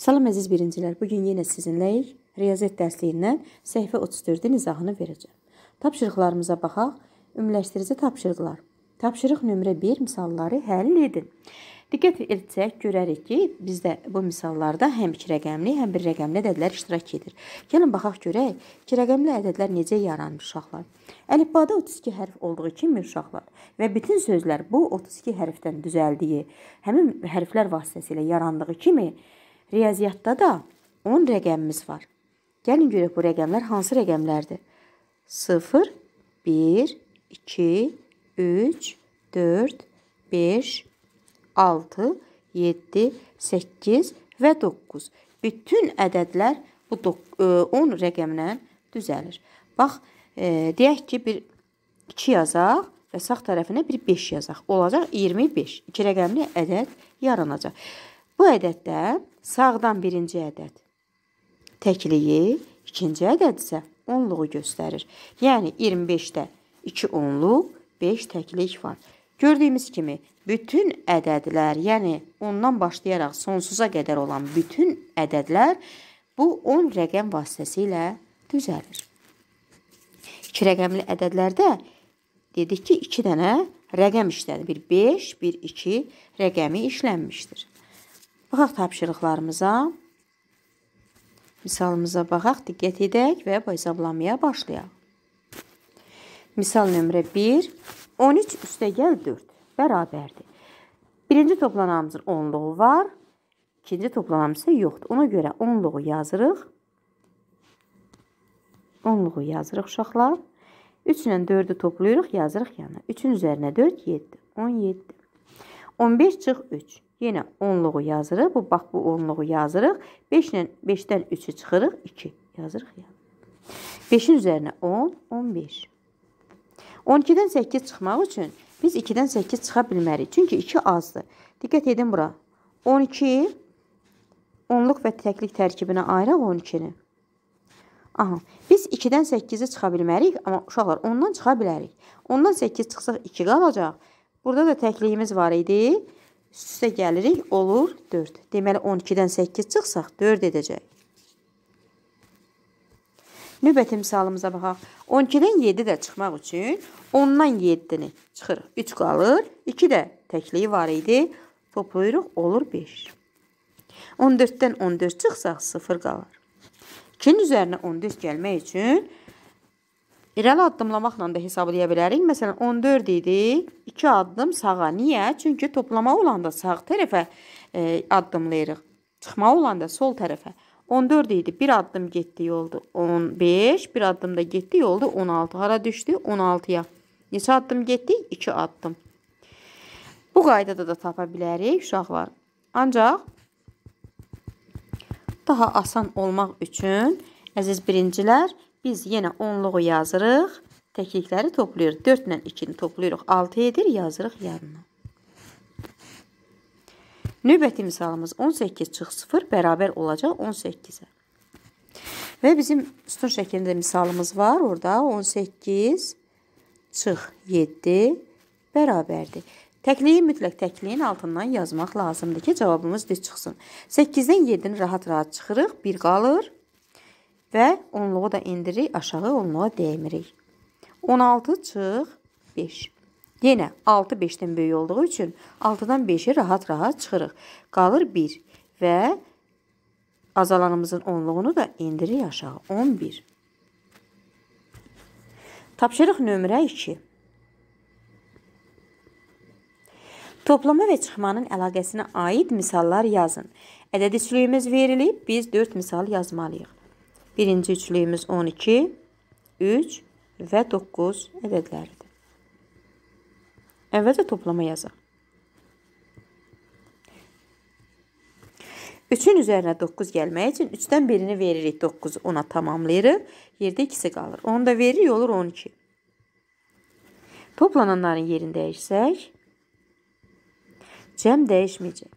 Salam əziz birincilər, bu gün yenə sizinləyik. Riyaziyyat dərsliyindən səhifə 34-də izahını verəcəm. Tapşırıqlarımıza baxaq. Ümumiləşdirici tapşırıqlar. Tapşırıq nömrə 1 misalları həll edin. Diqqət etsək görərik ki, bizdə bu misallarda həm 2 rəqəmli, həm 1 rəqəmli ədədlər iştirak edir. Gəlin baxaq görək, 2 rəqəmli ədədlər necə yaranır uşaqlar. Əlifbada 32 hərf olduğu kimi uşaqlar və bütün sözlər bu 32 hərfdən düzəldiyi, həmin hərflər vasitəsilə yarandığı kimi Riyaziyyatda da 10 rəqəmimiz var. Gəlin görək bu rəqəmlər hansı rəqəmlərdir? 0, 1, 2, 3, 4, 5, 6, 7, 8 və 9. Bütün ədədlər bu 10 e, rəqəmlə düzəlir. Bax, e, deyək ki, bir 2 yazaq və sağ tərəfinə bir 5 yazaq. Olacaq 25. 2 rəqəmli ədəd yaranacaq. Bu ədəddə sağdan birinci ədəd təkliyi, ikinci ədəd isə onluğu göstərir. Yəni 25-də 2 onluq, 5 təklik var. Gördüyümüz kimi bütün ədədlər, yəni ondan başlayaraq sonsuza qədər olan bütün ədədlər bu 10 rəqəm vasitəsilə düzəlir. 2 rəqəmli ədədlərdə dedik ki, 2 dənə rəqəm işlənir. Bir 5, bir 2 rəqəmi işlənmişdir. Baxaq tapşırıqlarımıza. Misalımıza baxaq, diqqət edək və hesablamaya başlayaq. Misal nömrə 1. 13 üstəgəl 4 bərabərdir. Birinci toplanamızın onluğu var. İkinci toplanamızsa yoxdur. Ona görə onluğu yazırıq. Onluğu yazırıq uşaqlar. 3 ilə 4-ü toplayırıq, yazırıq yana. 3-ün üzərinə 4, 7. 17. 15 çıx 3. Yenə onluğu yazırıq. Bu, bax, bu onluğu yazırıq. 5 ilə 5-dən 3-ü çıxırıq. 2 yazırıq yana. Yəni. 5-in üzərinə 10, 15. 12-dən 8 çıxmaq üçün biz 2-dən 8 çıxa bilmərik. Çünki 2 azdır. Diqqət edin bura. 12, onluq və təklik tərkibinə ayıraq 12-ni. Aha, biz 2-dən 8-i çıxa bilmərik, amma uşaqlar ondan çıxa bilərik. Ondan 8 çıxsaq 2 qalacaq. Burada da təkliyimiz var idi. 2 Üst-üstə gəlirik, olur 4. Deməli, 12-dən 8 çıxsaq, 4 edəcək. Növbəti misalımıza baxaq. 12-dən 7 də çıxmaq üçün 10-dan 7-ni çıxırıq. 3 qalır, 2 də təkliyi var idi. Toplayırıq, olur 5. 14-dən 14 çıxsaq, 0 qalır. 2-nin üzərinə 14 gəlmək üçün İrəli addımlamaqla da hesablaya bilərik. Məsələn, 14 idi, 2 addım sağa. Niyə? Çünki toplama olanda sağ tərəfə e, addımlayırıq. Çıxma olanda sol tərəfə. 14 idi, 1 addım getdi yoldu 15, 1 addım da getdi yoldu 16. Hara düşdü? 16-ya. Neçə addım getdik? 2 addım. Bu qaydada da tapa bilərik uşaqlar. Ancaq daha asan olmaq üçün, əziz birincilər, Biz yenə onluğu yazırıq. Təklikləri toplayırıq. 4 ilə 2-ni toplayırıq. 6 edir, yazırıq yanına. Növbəti misalımız 18 çıx 0 bərabər olacaq 18-ə. Və bizim sütun şəklində misalımız var orada. 18 çıx 7 bərabərdir. Təkliyi mütləq təkliyin altından yazmaq lazımdır ki, cavabımız düz çıxsın. 8-dən 7-ni rahat-rahat çıxırıq, 1 qalır və onluğu da indirik, aşağı onluğa dəymirik. 16 çıx 5. Yenə 6 5-dən böyük olduğu üçün 6-dan 5-i rahat-rahat çıxırıq. Qalır 1 və azalanımızın onluğunu da indirik aşağı 11. Tapşırıq nömrə 2. Toplama və çıxmanın əlaqəsinə aid misallar yazın. Ədədi sülüyümüz verilib, biz 4 misal yazmalıyıq. Birinci üçlüyümüz 12, 3 və 9 ədədləridir. Əvvəlcə toplama yazaq. 3-ün üzərinə 9 gəlmək üçün 3-dən birini veririk, 9-u 10-a tamamlayırıq. Yerdə ikisi qalır. Onu da veririk, olur 12. Toplananların yerini dəyişsək, cəm dəyişməyəcək.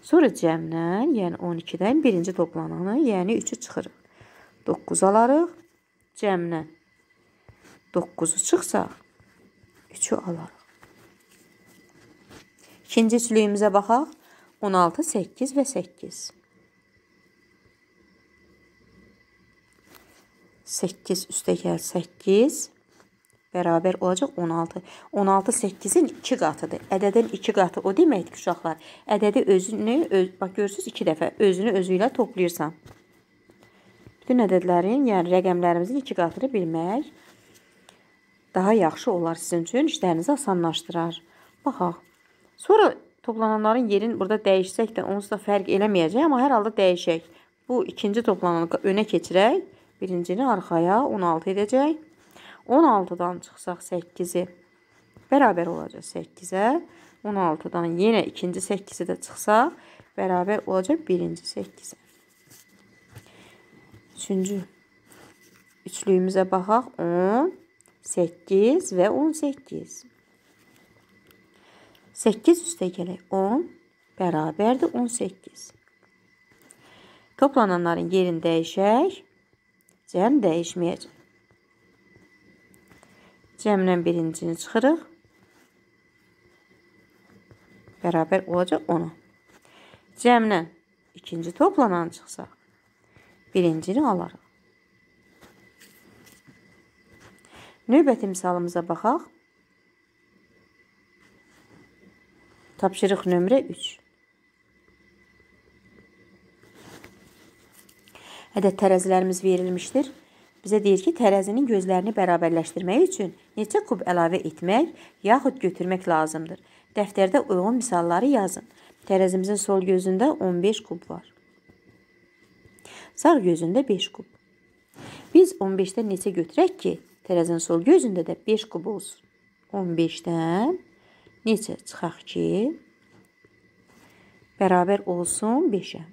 Sonra cəmdən, yəni 12-dən birinci toplananı, yəni 3-ü çıxırıq. 9 alarıq cəmdən. 9-u çıxsaq, 3-ü alarıq. İkinci üçlüyümüzə baxaq. 16, 8 və 8. 8 üstə gəl 8. 8 bərabər olacaq 16. 16 8-in 2 qatıdır. Ədədin 2 qatı o deməkdir ki, uşaqlar, ədədi özünü, öz, bax görürsüz 2 dəfə özünü özü ilə toplayırsan. Bütün ədədlərin, yəni rəqəmlərimizin 2 qatını bilmək daha yaxşı olar sizin üçün, işlərinizi asanlaşdırar. Baxaq. Sonra toplananların yerin burada dəyişsək də onsuz da fərq eləməyəcək, amma hər halda dəyişək. Bu ikinci toplananı önə keçirək, birincini arxaya 16 edəcək. 16-dan çıxsaq 8-i bərabər olacaq 8-ə. 16-dan yenə ikinci 8-i də çıxsa, bərabər olacaq birinci 8-ə. Üçüncü üçlüyümüzə baxaq. 10, 8 və 18. 8 üstə gələk. 10 bərabərdir 18. Toplananların yerini dəyişək. Cəm dəyişməyəcək. Cəmlə birincini çıxırıq. Bərabər olacaq 10-a. Cəmlə ikinci toplanan çıxsaq, birincini alarıq. Növbəti misalımıza baxaq. Tapşırıq nömrə 3. Ədəd tərəzilərimiz verilmişdir. Bizə deyir ki, tərəzinin gözlərini bərabərləşdirmək üçün neçə kub əlavə etmək yaxud götürmək lazımdır. Dəftərdə uyğun misalları yazın. Tərəzimizin sol gözündə 15 kub var. Sağ gözündə 5 kub. Biz 15-dən neçə götürək ki, tərəzinin sol gözündə də 5 kub olsun. 15-dən neçə çıxaq ki, bərabər olsun 5-ə.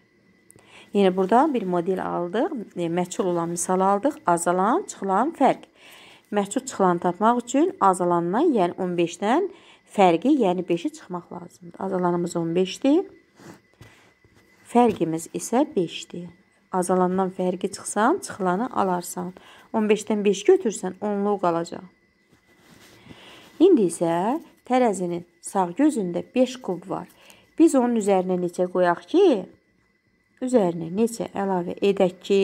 Yenə burada bir model aldıq, e, məçhul olan misal aldıq, azalan, çıxılan fərq. Məçhul çıxılanı tapmaq üçün azalandan, yəni 15-dən fərqi, yəni 5-i çıxmaq lazımdır. Azalanımız 15-dir, fərqimiz isə 5-dir. Azalandan fərqi çıxsan, çıxılanı alarsan. 15-dən 5 götürsən, 10-luq qalacaq. İndi isə tərəzinin sağ gözündə 5 kub var. Biz onun üzərinə neçə qoyaq ki, üzərinə neçə əlavə edək ki,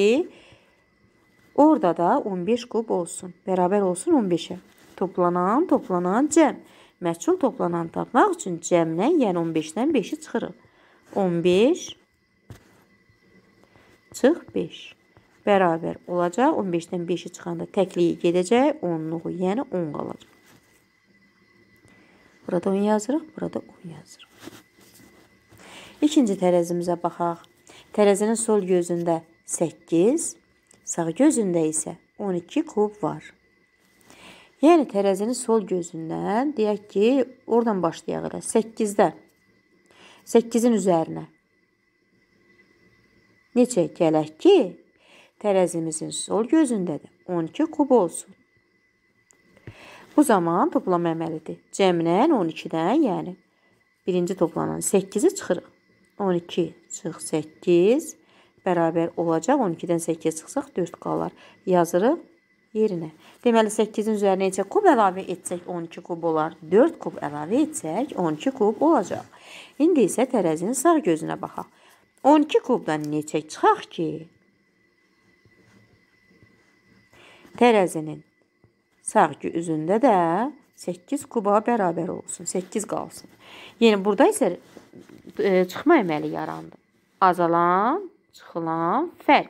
orada da 15 kub olsun. Bərabər olsun 15-ə. Toplanan, toplanan, cəm. Məçul toplanan tapmaq üçün cəmdən, yəni 15-dən 5-i çıxırıq. 15 çıx 5 bərabər olacaq. 15-dən 5-i çıxanda təkliyi gedəcək, 10-luğu, yəni 10 qalacaq. Burada 10 yazırıq, burada 10 yazırıq. İkinci tərəzimizə baxaq. Tərəzinin sol gözündə 8, sağ gözündə isə 12 kub var. Yəni tərəzinin sol gözündən deyək ki, oradan başlayaq elə 8-də. 8-in üzərinə. Neçə gələk ki, tərəzimizin sol gözündə də 12 kub olsun. Bu zaman toplama əməlidir. Cəmlən 12-dən, yəni birinci toplanan 8-i çıxırıq. 12 çıx 8 bərabər olacaq. 12-dən 8 çıxsaq 4 qalar. Yazırıq yerinə. Deməli 8-in üzərinə neçə kub əlavə etsək 12 kub olar. 4 kub əlavə etsək 12 kub olacaq. İndi isə tərəzinin sağ gözünə baxaq. 12 kubdan neçə çıxaq ki? Tərəzinin sağ üzündə də 8 kuba bərabər olsun, 8 qalsın. Yəni burada isə E, çıxma əməli yarandı. Azalan, çıxılan fərq.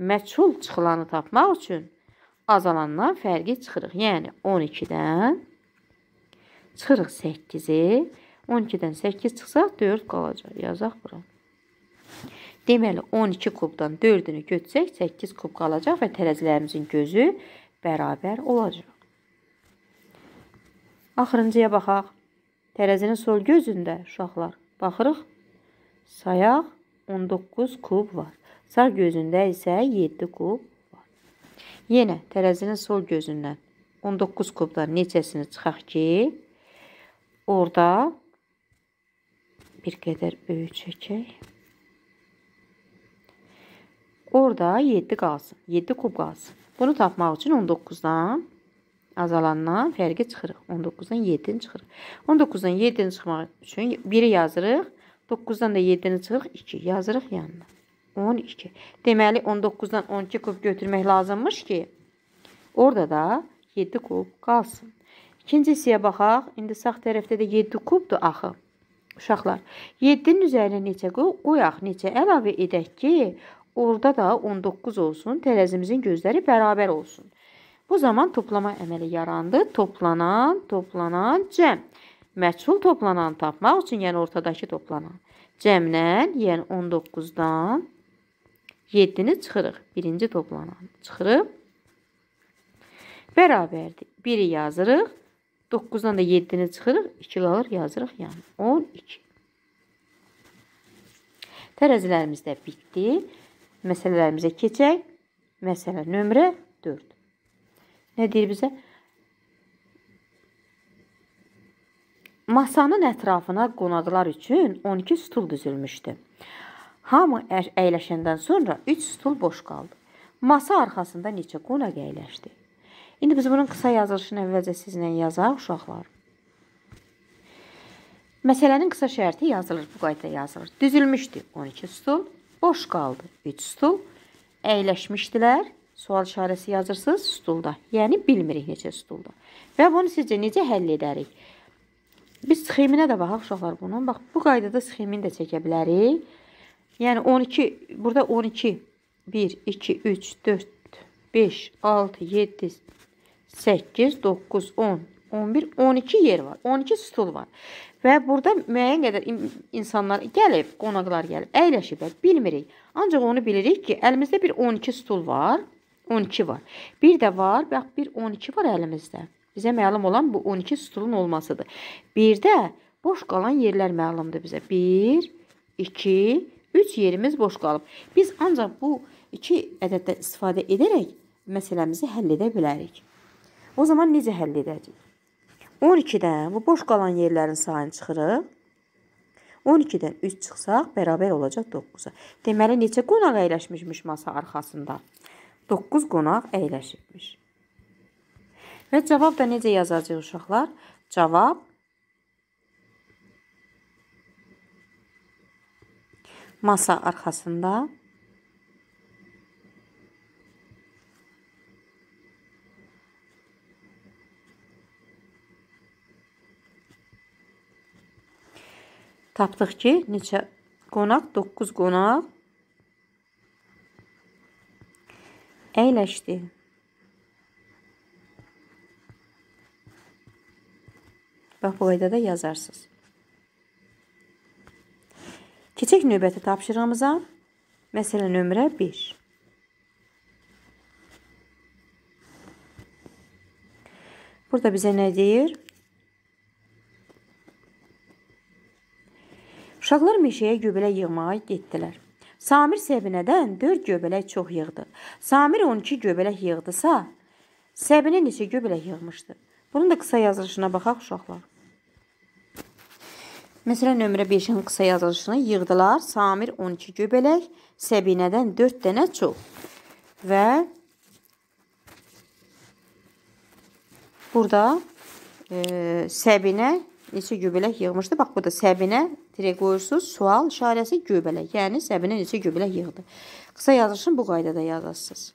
Məçul çıxılanı tapmaq üçün azalandan fərqi çıxırıq. Yəni 12-dən çıxırıq 8-i. 12-dən 8 çıxsa 4 qalacaq. Yazaq bura. Deməli 12 kubdan 4-ünü götürsək 8 kub qalacaq və tərəzilərimizin gözü bərabər olacaq. Axırıncıya baxaq. Tərəzinin sol gözündə uşaqlar Baxırıq, sayaq 19 kub var. Sağ gözündə isə 7 kub var. Yenə tərəzinin sol gözündən 19 kubdan neçəsini çıxaq ki, orada bir qədər böyük çəkək. Orada 7 qalsın, 7 kub qalsın. Bunu tapmaq üçün 19-dan azalandan fərqi çıxırıq. 19-dan 7-ni çıxırıq. 19-dan 7-ni çıxmaq üçün 1-i yazırıq. 9-dan da 7-ni çıxırıq. 2 yazırıq yanına. 12. Deməli 19-dan 12 kub götürmək lazımmış ki, orada da 7 kub qalsın. İkinci hissəyə baxaq. İndi sağ tərəfdə də 7 kubdur axı. Uşaqlar, 7-nin üzərinə neçə qoyaq, neçə əlavə edək ki, orada da 19 olsun, tərəzimizin gözləri bərabər olsun. Bu zaman toplama əməli yarandı. Toplanan, toplanan, cəm. Məçhul toplanan tapmaq üçün, yəni ortadakı toplanan. Cəmdən, yəni 19-dan 7-ni çıxırıq. Birinci toplanan çıxırıq. Bərabərdir. 1-i yazırıq. 9-dan da 7-ni çıxırıq. 2 qalır, yazırıq yəni. 12. Tərəzilərimiz də bitdi. Məsələlərimizə keçək. Məsələ nömrə 4. Nə deyir bizə? Masanın ətrafına qonaqlar üçün 12 stul düzülmüşdü. Hamı əyləşəndən sonra 3 stul boş qaldı. Masa arxasında neçə qonaq əyləşdi. İndi biz bunun qısa yazılışını əvvəlcə sizlə yazaq uşaqlar. Məsələnin qısa şərti yazılır, bu qaydada yazılır. Düzülmüşdü 12 stul, boş qaldı 3 stul, əyləşmişdilər sual işarəsi yazırsınız stulda. Yəni bilmirik necə stulda. Və bunu sizcə necə həll edərik? Biz sxeminə də baxaq uşaqlar bunun. Bax bu qaydada sxemini də çəkə bilərik. Yəni 12 burada 12 1 2 3 4 5 6 7 8 9 10 11 12 yer var. 12 stul var. Və burada müəyyən qədər insanlar gəlib, qonaqlar gəlib, əyləşiblər. Bilmirik. Ancaq onu bilirik ki, əlimizdə bir 12 stul var. 12 var. Bir də var, bax bir 12 var əlimizdə. Bizə məlum olan bu 12 stulun olmasıdır. Bir də boş qalan yerlər məlumdur bizə. 1, 2, 3 yerimiz boş qalıb. Biz ancaq bu iki ədəddən istifadə edərək məsələmizi həll edə bilərik. O zaman necə həll edəcəyik? 12-dən bu boş qalan yerlərin sayını çıxırıq. 12-dən 3 çıxsaq, bərabər olacaq 9-a. Deməli, neçə qonaq əyləşmişmiş masa arxasında? 9 qonaq əyləşibmiş. Və cavab da necə yazacaq uşaqlar? Cavab masa arxasında tapdıq ki, neçə qonaq? 9 qonaq əyləşdi. Bax, bu qaydada yazarsınız. Keçək növbəti tapşırığımıza. Məsələ nömrə 1. Burada bizə nə deyir? Uşaqlar meşəyə göbelə yığmağa getdilər. Samir Səbinədən 4 göbələk çox yığdı. Samir 12 göbələk yığdısa, Səbinə neçə göbələk yığmışdı? Bunun da qısa yazılışına baxaq uşaqlar. Məsələn, nömrə 5-in qısa yazılışını yığdılar. Samir 12 göbələk, Səbinədən 4 dənə çox. Və burada e, Səbinə neçə göbələk yığmışdı? Bax, burada səbinə tire qoyursunuz. Sual işarəsi göbələk. Yəni, səbinə neçə göbələk yığdı. Qısa yazılışın bu qaydada yazasınız.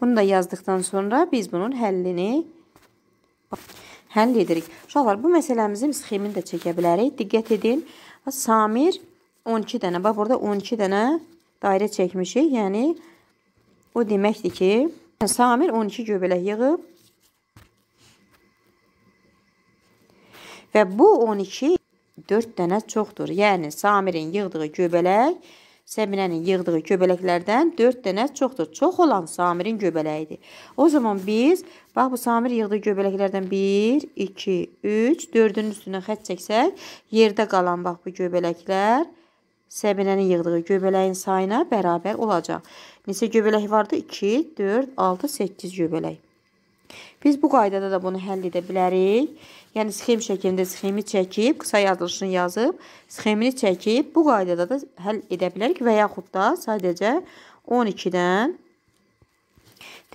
Bunu da yazdıqdan sonra biz bunun həllini həll edirik. Uşaqlar, bu məsələmizin sxemini də çəkə bilərik. Diqqət edin. Samir 12 dənə. Bax, burada 12 dənə dairə çəkmişik. Yəni, o deməkdir ki, Samir 12 göbələk yığıb. Və bu 12 4 dənə çoxdur. Yəni Samirin yığdığı göbələk Səminənin yığdığı göbələklərdən 4 dənə çoxdur. Çox olan Samirin göbələyidir. O zaman biz, bax bu Samir yığdığı göbələklərdən 1, 2, 3, 4-ün üstünə xət çəksək, yerdə qalan bax bu göbələklər Səminənin yığdığı göbələyin sayına bərabər olacaq. Neçə göbələk vardı? 2, 4, 6, 8 göbələk. Biz bu qaydada da bunu həll edə bilərik. Yəni, sxem şəklində sxemi çəkib, qısa yazılışını yazıb, sxemini çəkib, bu qaydada da həll edə bilərik və yaxud da sadəcə 12-dən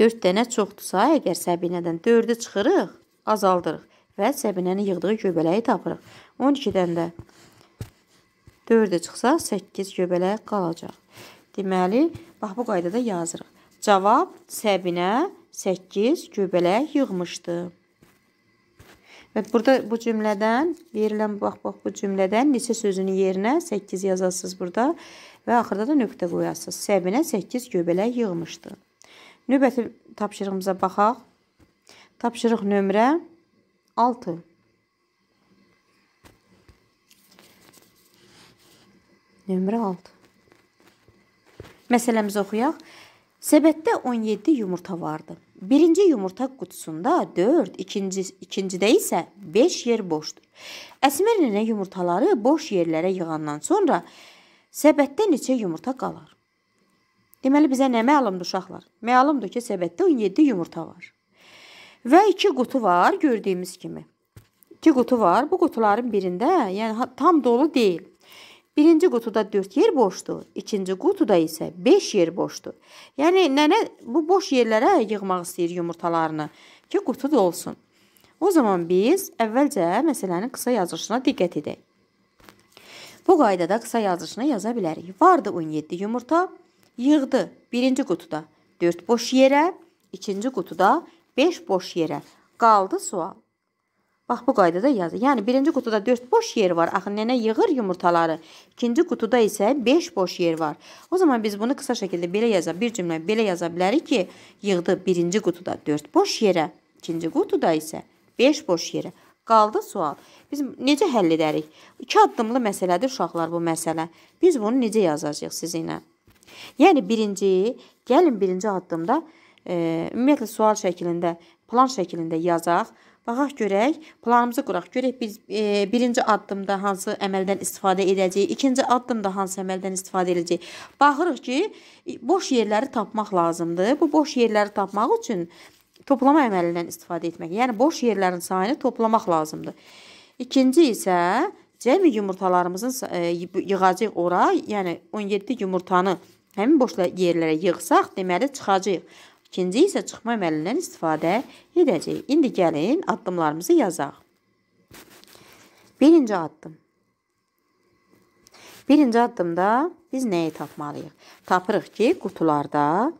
4 dənə çoxdursa, əgər səbinədən 4-ü çıxırıq, azaldırıq və səbinənin yığdığı göbələyi tapırıq. 12-dən də 4-ü çıxsa, 8 göbələk qalacaq. Deməli, bax bu qaydada yazırıq. Cavab səbinə 4 8 göbələk yığmışdı. Və burada bu cümlədən verilən bax bax bu cümlədən neçə sözünün yerinə 8 yazasınız burada və axırda da nöqtə qoyasınız. Səbinə 8 göbələk yığmışdı. Növbəti tapşırığımıza baxaq. Tapşırıq nömrə 6. Nömrə 6. Məsələmizi oxuyaq. Səbətdə 17 yumurta vardı. Birinci yumurta qutusunda 4, ikinci, ikincidə isə 5 yer boşdur. Əsmər nənə yumurtaları boş yerlərə yığandan sonra səbətdə neçə yumurta qalar? Deməli, bizə nə məlumdur uşaqlar? Məlumdur ki, səbətdə 17 yumurta var. Və 2 qutu var gördüyümüz kimi. 2 qutu var. Bu qutuların birində, yəni tam dolu deyil. Birinci qutuda 4 yer boşdur, ikinci qutuda isə 5 yer boşdur. Yəni nənə bu boş yerlərə yığmaq istəyir yumurtalarını ki, qutu dolsun. O zaman biz əvvəlcə məsələnin qısa yazılışına diqqət edək. Bu qaydada qısa yazılışını yaza bilərik. Vardı 17 yumurta, yığdı birinci qutuda 4 boş yerə, ikinci qutuda 5 boş yerə. Qaldı sual. Bax bu qaydada yazın. Yəni birinci qutuda 4 boş yer var. Axı nənə yığır yumurtaları. İkinci qutuda isə 5 boş yer var. O zaman biz bunu qısa şəkildə belə yaza, bir cümlə belə yaza bilərik ki, yığdı birinci qutuda 4 boş yerə, ikinci qutuda isə 5 boş yerə. Qaldı sual. Biz necə həll edərik? 2 addımlı məsələdir uşaqlar bu məsələ. Biz bunu necə yazacağıq sizinlə? Yəni birinci, gəlin birinci addımda e, ümumiyyətlə sual şəklində, plan şəklində yazaq. Baxaq görək, planımızı quraq. Görək biz e, birinci addımda hansı əməldən istifadə edəcəyik, ikinci addımda hansı əməldən istifadə edəcəyik. Baxırıq ki, e, boş yerləri tapmaq lazımdır. Bu boş yerləri tapmaq üçün toplama əməlindən istifadə etmək, yəni boş yerlərin sayını toplamaq lazımdır. İkinci isə cəmi yumurtalarımızın e, yığacaq ora, yəni 17 yumurtanı həmin boş yerlərə yığsaq, deməli çıxacağıq. İkinci isə çıxma əməlindən istifadə edəcəyik. İndi gəlin addımlarımızı yazaq. Birinci addım. Birinci addımda biz nəyi tapmalıyıq? Tapırıq ki, qutularda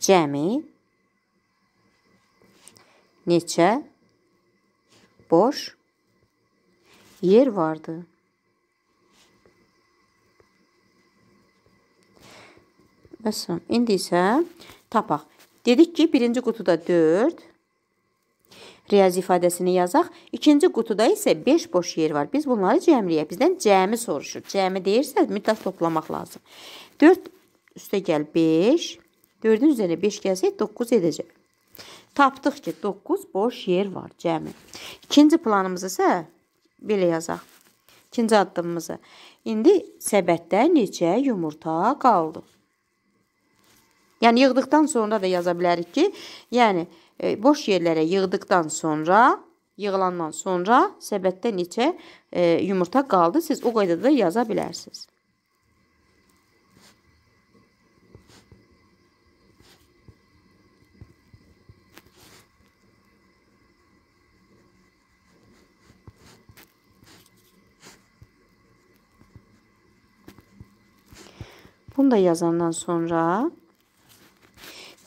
cəmi neçə boş yer vardı. Bəs indi isə tapaq. Dedik ki, birinci qutuda 4 riyazi ifadəsini yazaq. İkinci qutuda isə 5 boş yer var. Biz bunları cəmləyək. Bizdən cəmi soruşur. Cəmi deyirsə, mütləq toplamaq lazım. 4 üstə gəl 5. 4-ün üzərinə 5 gəlsə 9 edəcək. Tapdıq ki, 9 boş yer var cəmi. İkinci planımız isə belə yazaq. İkinci addımımızı. İndi səbətdə neçə yumurta qaldı? Yəni yığdıqdan sonra da yaza bilərik ki, yəni e, boş yerlərə yığdıqdan sonra yığılandan sonra səbətdə neçə e, yumurta qaldı, siz o qaydada da yaza bilərsiniz. Bunu da yazandan sonra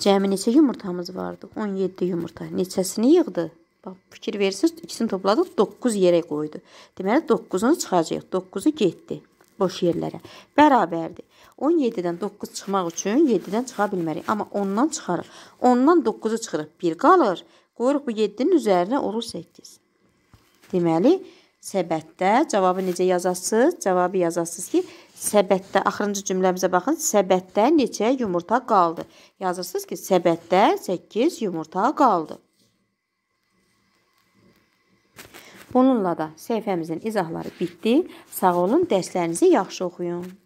Cəmi neçə yumurtamız vardı? 17 yumurta. Neçəsini yığdı? Bax, fikir verirsiniz, ikisini topladıq, 9 yerə qoydu. Deməli, 9-unu çıxacaq. 9-u getdi boş yerlərə. Bərabərdir. 17-dən 9 çıxmaq üçün 7-dən çıxa bilmərik. Amma 10-dan çıxarıq. 10-dan 9-u çıxırıq. 1 qalır. Qoyuruq bu 7-nin üzərinə olur 8. Deməli, səbətdə cavabı necə yazasınız? Cavabı yazasınız ki, səbətdə, axırıncı cümləmizə baxın, səbətdə neçə yumurta qaldı? Yazırsınız ki, səbətdə 8 yumurta qaldı. Bununla da səhifəmizin izahları bitdi. Sağ olun, dərslərinizi yaxşı oxuyun.